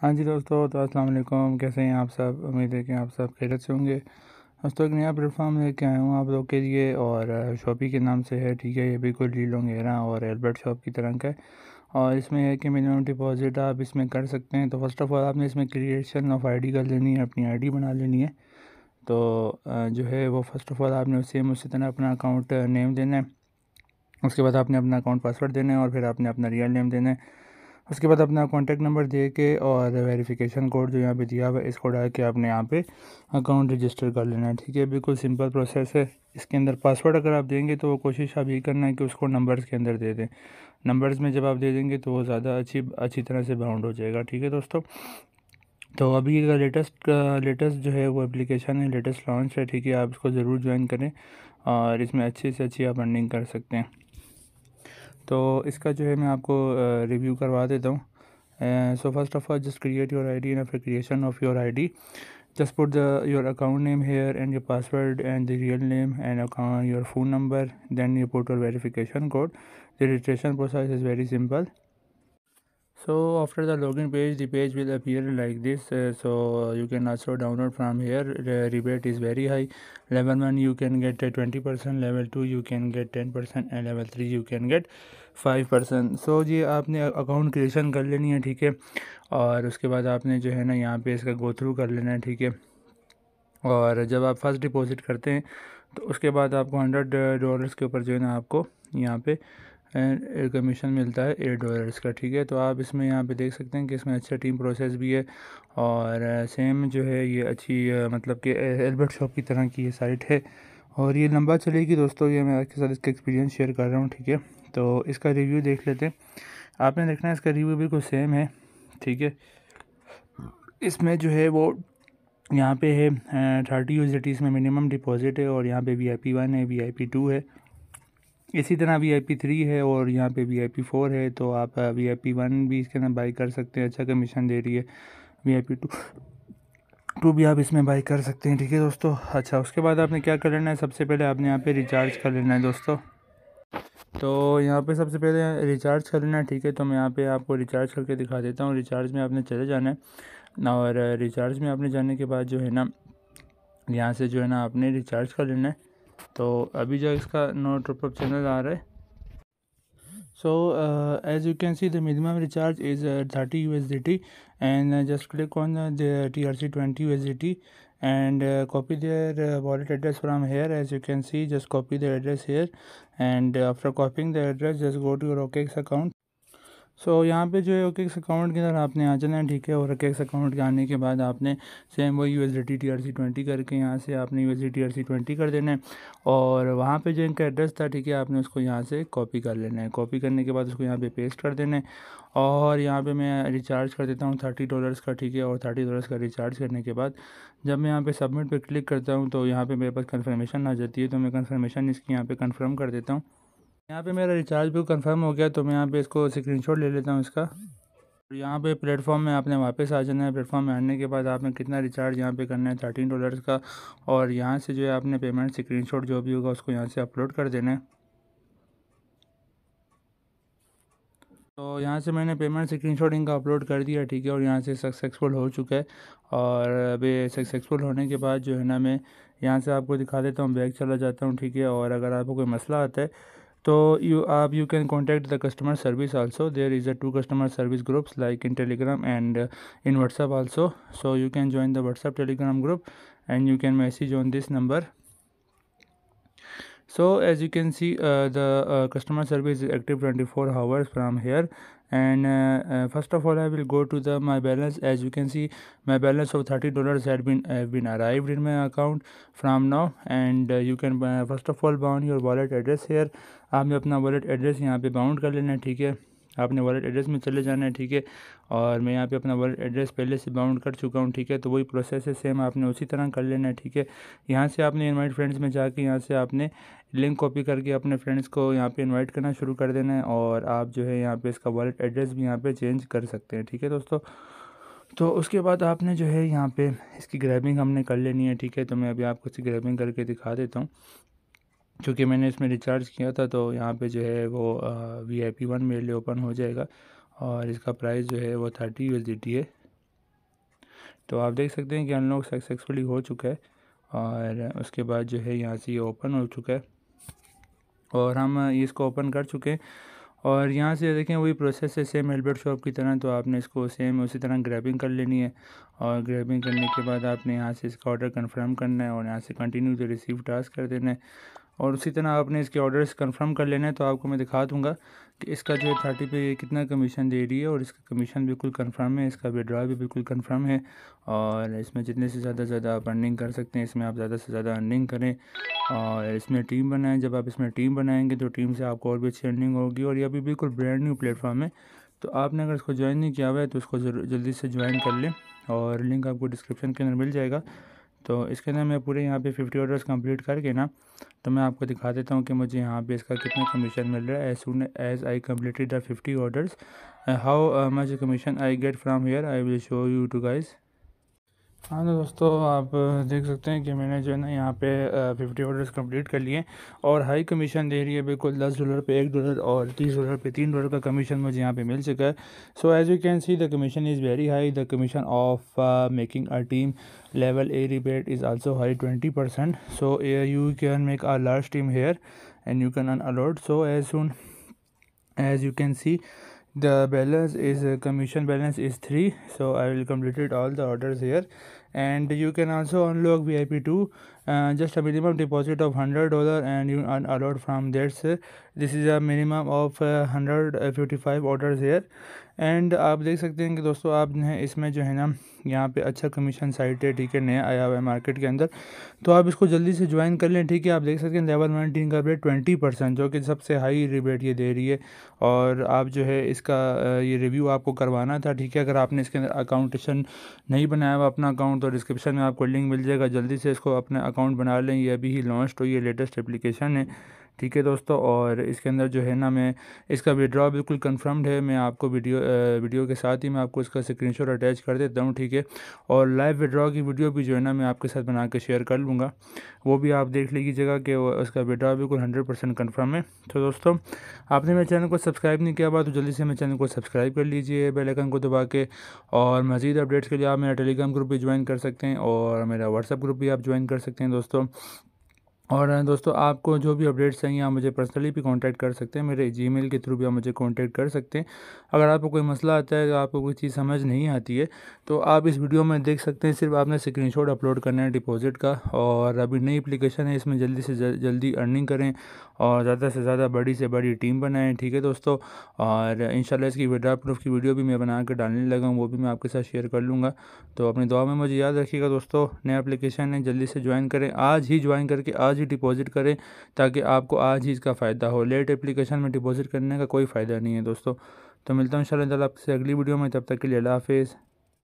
हाँ जी दोस्तों तो अस्सलाम वालेकुम कैसे हैं आप सब उम्मीद है कि आप सब खैरत से होंगे दोस्तों एक नया प्लेटफॉर्म लेके आया हूँ आप लोग के लिए और शॉपी के नाम से है ठीक है ये बिल्कुल लील लॉन्गेरा और एल्बर्ट शॉप की तरह का है और इसमें है कि मिनिमम डिपॉजिट आप इसमें कर सकते हैं तो फर्स्ट ऑफ़ ऑल आपने इसमें क्रिएशन ऑफ डी कर लेनी है अपनी डी बना लेनी है तो जो है वो फ़र्स्ट ऑफ़ ऑल आपने उसे उसी तरह तो अपना अकाउंट नेम देना है उसके बाद आपने अपना अकाउंट पासवर्ड देना है और फिर आपने अपना रियल नेम देना है उसके बाद अपना कॉन्टैक्ट नंबर दे के और वेरिफिकेशन कोड जो यहाँ पे दिया हुआ है इसको डाल के आपने यहाँ पे अकाउंट रजिस्टर कर लेना है ठीक है बिल्कुल सिंपल प्रोसेस है इसके अंदर पासवर्ड अगर आप देंगे तो कोशिश आप ये करना है कि उसको नंबर्स के अंदर दे दें नंबर्स में जब आप दे देंगे तो वो ज़्यादा अच्छी अच्छी तरह से बाउंड हो जाएगा ठीक है दोस्तों तो अभी का लेटेस्ट लेटेस्ट जो है वो एप्लीकेशन है लेटेस्ट लॉन्च है ठीक है आप इसको ज़रूर ज्वाइन करें और इसमें अच्छी से अच्छी आप अर्निंग कर सकते हैं तो इसका जो है मैं आपको रिव्यू करवा देता हूँ so first of all just create your I D and creation of your ID just put the your account name here and your password and the real name and account your phone number then you put your verification code the registration process is very simple so after the login page the page will appear like this uh, so you can also download from here the rebate is very high level 1 you can get 20% level 2 you can get 10% and level 3 you can get 5% so, ये आपने account creation कर लेनी है ठीक है और उसके बाद आपने जो है ना यहाँ पे इसका गो थ्रू कर लेना है ठीक है और जब आप फर्स्ट डिपॉजिट करते हैं तो उसके बाद आपको हंड्रेड डॉलर्स के ऊपर जो है ना आपको यहाँ पे एंड कमीशन मिलता है एट डॉलर्स का ठीक है तो आप इसमें यहाँ पे देख सकते हैं कि इसमें अच्छा टीम प्रोसेस भी है और सेम जो है ये अच्छी मतलब कि एल्बर्ट शॉप की तरह की ये साइट है और ये लंबा चलेगी दोस्तों ये मैं आपके साथ इसका एक्सपीरियंस शेयर कर रहा हूँ ठीक है तो इसका रिव्यू देख लेते हैं आपने देखना है इसका रिव्यू बिल्कुल सेम है ठीक है इसमें जो है वो यहाँ पे है थर्टी यूजिटीज़ में मिनिमम डिपॉजिट है और यहाँ पे वी आई पी वन है वी आई पी टू है इसी तरह वी आई पी थ्री है और यहाँ पे वी आई पी फोर है तो आप वी आई पी वन भी इसके अंदर बाई कर सकते हैं अच्छा कमीशन दे रही है V I P two two भी आप इसमें बाई कर सकते हैं ठीक है दोस्तों अच्छा उसके बाद आपने क्या कर लेना है सबसे पहले आपने यहाँ पे रिचार्ज कर लेना है दोस्तों तो यहाँ पे सबसे पहले रिचार्ज कर लेना है ठीक है तो मैं यहाँ पे आपको रिचार्ज करके दिखा देता हूँ रिचार्ज में आपने चले जाना है और रिचार्ज में आपने जाने के बाद जो है ना यहाँ से जो है ना आपने रिचार्ज कर लेना है तो अभी जो इसका नो ट्रप अप चैनल आ रहा है so as you can see the minimum recharge is thirty U S D T and just click on the T R C twenty U S D T and copy their wallet address from here as you can see just copy the address here and after copying the address just go to your OKX account so so, यहाँ पे जो है okay account के अंदर आपने आ जाना है ठीक है और ओके अकाउंट के आने के बाद आपने सेम वो U S D T R C twenty करके यहाँ से आपने U S D T R C twenty कर देना है और वहाँ पे जो इनका एड्रेस था ठीक है आपने उसको यहाँ से कॉपी कर लेना है कॉपी करने के बाद उसको यहाँ पे पेस्ट कर देना है और यहाँ पे मैं रिचार्ज कर देता हूँ थर्टी डॉलर्स का ठीक है और थर्टी डॉलर्स का रिचार्ज करने के बाद जब मैं यहाँ पे सबमिट पे क्लिक करता हूँ तो यहाँ पे मेरे पास कंफर्मेशन आ जाती है तो मैं कंफर्मेशन इसकी यहाँ पे कंफर्म कर देता हूँ यहाँ पे मेरा रिचार्ज भी कंफर्म हो गया तो मैं यहाँ पे इसको स्क्रीनशॉट ले लेता हूँ इसका और यहाँ पे प्लेटफॉर्म में आपने वापस आ जाना है प्लेटफॉर्म में आने के बाद आपने कितना रिचार्ज यहाँ पे करना है थर्टीन डॉलर्स का और यहाँ से जो है आपने पेमेंट स्क्रीनशॉट जो भी होगा उसको यहाँ से अपलोड कर देना है तो यहाँ से मैंने पेमेंट स्क्रीनशॉट इनका अपलोड कर दिया ठीक है और यहाँ से सक्सेसफुल हो चुका है और अभी सक्सेसफुल होने के बाद जो है ना मैं यहाँ से आपको दिखा देता हूँ बैग चला जाता हूँ ठीक है और अगर आपको कोई मसला आता है so you uh, you can contact the customer service also there is a two customer service groups like in telegram and uh, in whatsapp also so you can join the whatsapp telegram group and you can message on this number so as you can see uh, the uh, customer service is active 24 hours from here and uh, uh, first of all i will go to the my balance as you can see my balance of 30 dollars had been have been arrived in my account from now and uh, you can uh, first of all bound your wallet address here आपने अपना wallet address यहाँ पे bound कर लेना है ठीक आपने wallet address में चले जाना है ठीक है और मैं यहाँ पे अपना वॉलेट एड्रेस पहले से बाउंड कर चुका हूँ ठीक है तो वही प्रोसेस है सेम आपने उसी तरह कर लेना है ठीक है यहाँ से आपने इन्वाइट फ्रेंड्स में जाके यहाँ से आपने लिंक कॉपी करके अपने फ्रेंड्स को यहाँ पे इनवाइट करना शुरू कर देना है और आप जो है यहाँ पर इसका वॉलेट एड्रेस भी यहाँ पर चेंज कर सकते हैं ठीक है दोस्तों तो उसके बाद आपने जो है यहाँ पे इसकी ग्रैबिंग हमने कर लेनी है ठीक है तो मैं अभी आपको इसकी ग्रैबिंग करके दिखा देता हूँ क्योंकि मैंने इसमें रिचार्ज किया था तो यहाँ पे जो है वो वी आई पी वन मेरे लिए ओपन हो जाएगा और इसका प्राइस जो है वो थर्टी यू है तो आप देख सकते हैं कि अनलॉक सक्सेसफुली हो चुका है और उसके बाद जो है यहाँ से ये यह ओपन हो चुका है और हम इसको ओपन कर चुके हैं और यहाँ से देखें वही प्रोसेस है सेम हेलमेट शॉप की तरह तो आपने इसको सेम उसी तरह ग्रैबिंग कर लेनी है और ग्रैबिंग करने के बाद आपने यहाँ से इसका ऑर्डर कंफर्म करना है और यहाँ से कंटिन्यू जो रिसीव टास्क कर देना है और उसी तरह आपने इसके ऑर्डर्स कंफर्म कर लेना है तो आपको मैं दिखा दूँगा कि इसका जो है थर्टी पे कितना कमीशन दे रही है और इसका कमीशन बिल्कुल कंफर्म है इसका विड्रा भी बिल्कुल कंफर्म है और इसमें जितने से ज़्यादा ज़्यादा आप अर्निंग कर सकते हैं इसमें आप ज़्यादा से ज़्यादा अर्निंग करें और इसमें टीम बनाएं जब आप इसमें टीम बनाएंगे तो टीम से आपको और भी अच्छी अर्निंग होगी और ये अभी बिल्कुल ब्रांड न्यू प्लेटफॉर्म है तो आपने अगर इसको ज्वाइन नहीं किया हुआ है तो उसको जल्दी से ज्वाइन कर लें और लिंक आपको डिस्क्रिप्शन के अंदर मिल जाएगा तो इसके अंदर मैं पूरे यहाँ पे फिफ्टी ऑर्डर्स कंप्लीट करके ना तो मैं आपको दिखा देता हूँ कि मुझे यहाँ पे इसका कितना कमीशन मिल रहा है as soon as I completed the fifty orders how much commission I get from here I will show you to guys हाँ तो दोस्तों आप देख सकते हैं कि मैंने जो है ना यहाँ पे फिफ्टी ऑर्डर्स कंप्लीट कर लिए और हाई कमीशन दे रही है बिल्कुल दस डॉलर पे एक डॉलर और तीस डॉलर पे तीन डॉलर का कमीशन मुझे यहाँ पे मिल चुका है so as you can see the commission is very high the commission of making a team level a rebate is also high twenty percent so you can make a large team here and you can earn a lot so as soon as you can see the balance is uh, commission balance is 3 so i will complete all the orders here and you can also unlock VIP2 uh, just a minimum deposit of $100 and you earn a lot from this this is a minimum of uh, 155 orders here and आप देख सकते हैं कि दोस्तों आप ने इसमें जो है ना यहाँ पे अच्छा कमीशन साइट है ठीक है नया आया हुआ है मार्केट के अंदर तो आप इसको जल्दी से ज्वाइन कर लें ठीक है आप देख सकते हैं लेवल नाइनटीन का रेट ट्वेंटी परसेंट जो कि सबसे हाई रिबेट ये दे रही है और आप जो है इसका ये रिव्यू आपको करवाना था ठीक है अगर आपने इसके अंदर अकाउंटेशन नहीं बनाया हुआ अपना अकाउंट तो डिस्क्रिप्शन में आपको लिंक मिल जाएगा जल्दी से इसको अपना अकाउंट बना लें ये अभी ही लॉन्च हुई ये लेटेस्ट एप्लीकेशन है ठीक है दोस्तों और इसके अंदर जो है ना मैं इसका विड्रॉ बिल्कुल कंफर्म्ड है मैं आपको वीडियो वीडियो के साथ ही मैं आपको इसका स्क्रीनशॉट अटैच कर देता हूँ ठीक है और लाइव विड्रॉ की वीडियो भी जो है ना मैं आपके साथ बना के शेयर कर लूँगा वो भी आप देख लीजिएगा कि उसका विड्रॉ बिल्कुल हंड्रेड परसेंट कन्फर्म है तो दोस्तों आपने मेरे चैनल को सब्सक्राइब नहीं किया हुआ तो जल्दी से मेरे चैनल को सब्सक्राइब कर लीजिए बेलैकन को दबा के और मज़ीद अपडेट्स के लिए आप मेरा टेलीग्राम ग्रुप भी ज्वाइन कर सकते हैं और मेरा व्हाट्सअप ग्रुप भी आप ज्वाइन कर सकते हैं दोस्तों और दोस्तों आपको जो भी अपडेट्स चाहिए आप मुझे पर्सनली भी कांटेक्ट कर सकते हैं मेरे जीमेल के थ्रू भी आप मुझे कांटेक्ट कर सकते हैं अगर आपको कोई मसला आता है तो आपको कोई चीज़ समझ नहीं आती है तो आप इस वीडियो में देख सकते हैं सिर्फ आपने स्क्रीनशॉट अपलोड करना है डिपॉजिट का और अभी नई अप्लीकेशन है इसमें जल्दी से जल्दी अर्निंग करें और ज़्यादा से ज़्यादा बड़ी से बड़ी टीम बनाएँ ठीक है दोस्तों और इन इसकी विड्रा प्रूफ की वीडियो भी मैं बना कर डालने लगा हूँ वो भी मैं आपके साथ शेयर कर लूँगा तो अपनी दुआ में मुझे याद रखिएगा दोस्तों नया एप्लीकेशन है जल्दी से ज्वाइन करें आज ही ज्वाइन करके आज ही डिपॉजिट करें ताकि आपको आज ही इसका फ़ायदा हो लेट एप्लीकेशन में डिपॉजिट करने का कोई फ़ायदा नहीं है दोस्तों तो मिलता हूँ इंशाल्लाह आपसे अगली वीडियो में तब तक के लिए अल्लाह हाफिज़